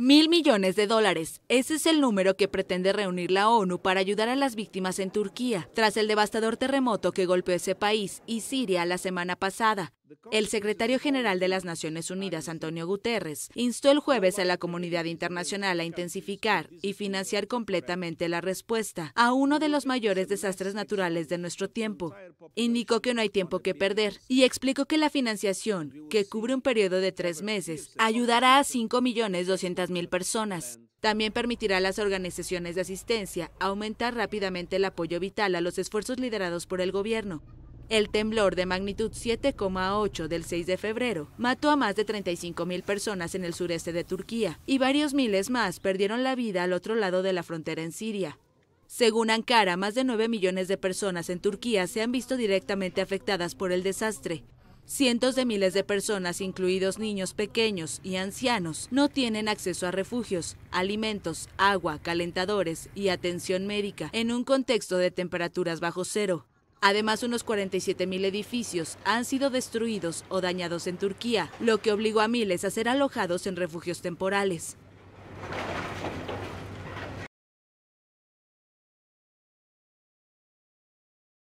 Mil millones de dólares. Ese es el número que pretende reunir la ONU para ayudar a las víctimas en Turquía, tras el devastador terremoto que golpeó ese país y Siria la semana pasada, el secretario general de las Naciones Unidas, Antonio Guterres, instó el jueves a la comunidad internacional a intensificar y financiar completamente la respuesta a uno de los mayores desastres naturales de nuestro tiempo. Indicó que no hay tiempo que perder y explicó que la financiación, que cubre un periodo de tres meses, ayudará a 5.200.000 personas. También permitirá a las organizaciones de asistencia aumentar rápidamente el apoyo vital a los esfuerzos liderados por el gobierno el temblor de magnitud 7,8 del 6 de febrero mató a más de 35.000 personas en el sureste de Turquía y varios miles más perdieron la vida al otro lado de la frontera en Siria. Según Ankara, más de 9 millones de personas en Turquía se han visto directamente afectadas por el desastre. Cientos de miles de personas, incluidos niños pequeños y ancianos, no tienen acceso a refugios, alimentos, agua, calentadores y atención médica en un contexto de temperaturas bajo cero. Además, unos 47 mil edificios han sido destruidos o dañados en Turquía, lo que obligó a miles a ser alojados en refugios temporales.